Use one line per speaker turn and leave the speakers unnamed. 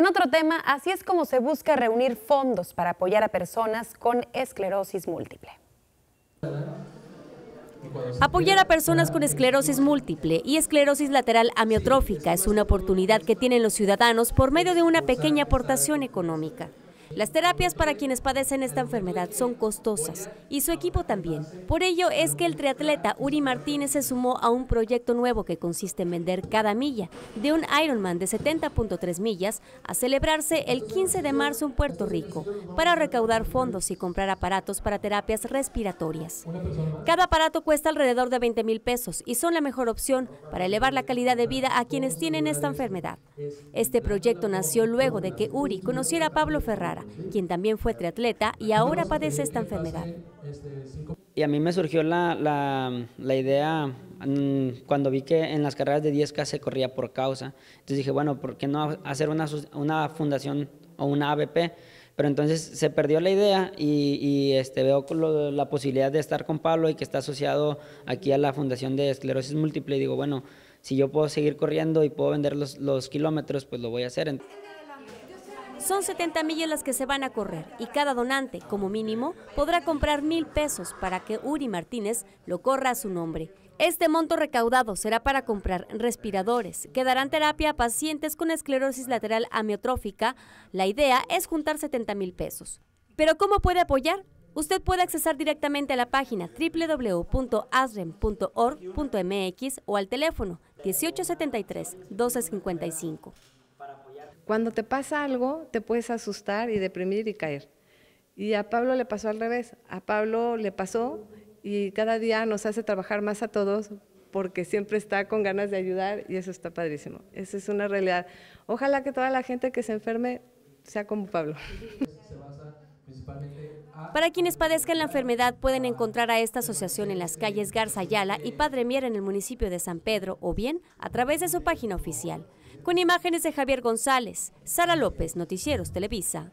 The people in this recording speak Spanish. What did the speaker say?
En otro tema, así es como se busca reunir fondos para apoyar a personas con esclerosis
múltiple. Apoyar a personas con esclerosis múltiple y esclerosis lateral amiotrófica es una oportunidad que tienen los ciudadanos por medio de una pequeña aportación económica. Las terapias para quienes padecen esta enfermedad son costosas y su equipo también. Por ello es que el triatleta Uri Martínez se sumó a un proyecto nuevo que consiste en vender cada milla de un Ironman de 70.3 millas a celebrarse el 15 de marzo en Puerto Rico para recaudar fondos y comprar aparatos para terapias respiratorias. Cada aparato cuesta alrededor de 20 mil pesos y son la mejor opción para elevar la calidad de vida a quienes tienen esta enfermedad. Este proyecto nació luego de que Uri conociera a Pablo Ferrara quien también fue triatleta y ahora padece esta enfermedad.
Y a mí me surgió la, la, idea mm, cuando vi que en las carreras de 10K se corría por causa. Entonces dije, bueno, ¿por qué no hacer una, una fundación o una ABP? Pero entonces se perdió la idea y, este, veo la posibilidad de estar con Pablo y que está asociado aquí a la Fundación de Esclerosis Múltiple. Y digo, bueno, si yo puedo seguir corriendo y puedo vender los, los kilómetros, pues lo voy a hacer.
Son 70 millas las que se van a correr y cada donante, como mínimo, podrá comprar mil pesos para que Uri Martínez lo corra a su nombre. Este monto recaudado será para comprar respiradores que darán terapia a pacientes con esclerosis lateral amiotrófica. La idea es juntar 70 mil pesos. Pero ¿cómo puede apoyar? Usted puede accesar directamente a la página www.asrem.org.mx o al teléfono 1873 1255. Cuando te
pasa algo, te puedes asustar y deprimir y caer. Y a Pablo le pasó al revés. A Pablo le pasó y cada día nos hace trabajar más a todos porque siempre está con ganas de ayudar y eso está padrísimo. Esa es una realidad. Ojalá que toda la gente que se
enferme sea como Pablo. Para quienes padezcan la enfermedad pueden encontrar a esta asociación en las calles Garza Ayala y Padre Mier en el municipio de San Pedro o bien a través de su página oficial. Con imágenes de Javier González, Sara López, Noticieros Televisa.